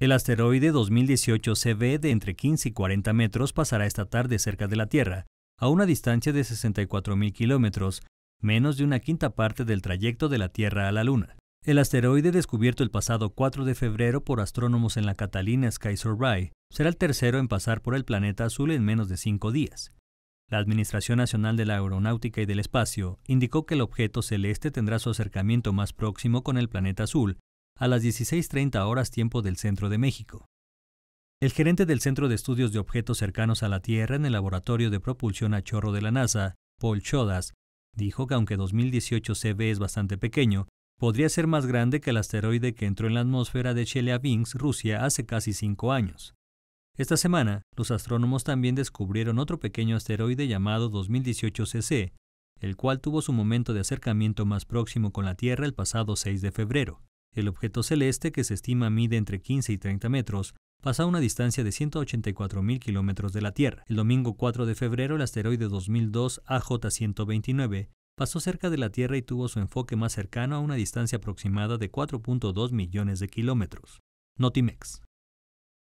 El asteroide 2018 CB de entre 15 y 40 metros pasará esta tarde cerca de la Tierra, a una distancia de 64.000 kilómetros, menos de una quinta parte del trayecto de la Tierra a la Luna. El asteroide descubierto el pasado 4 de febrero por astrónomos en la Catalina Sky Survey será el tercero en pasar por el planeta azul en menos de cinco días. La Administración Nacional de la Aeronáutica y del Espacio indicó que el objeto celeste tendrá su acercamiento más próximo con el planeta azul a las 16.30 horas tiempo del centro de México. El gerente del Centro de Estudios de Objetos Cercanos a la Tierra en el Laboratorio de Propulsión a Chorro de la NASA, Paul Chodas, dijo que aunque 2018 CB es bastante pequeño, podría ser más grande que el asteroide que entró en la atmósfera de Chelyabinsk, Rusia, hace casi cinco años. Esta semana, los astrónomos también descubrieron otro pequeño asteroide llamado 2018 CC, el cual tuvo su momento de acercamiento más próximo con la Tierra el pasado 6 de febrero. El objeto celeste, que se estima mide entre 15 y 30 metros, pasa a una distancia de 184.000 kilómetros de la Tierra. El domingo 4 de febrero, el asteroide 2002 AJ-129 pasó cerca de la Tierra y tuvo su enfoque más cercano a una distancia aproximada de 4.2 millones de kilómetros. Notimex.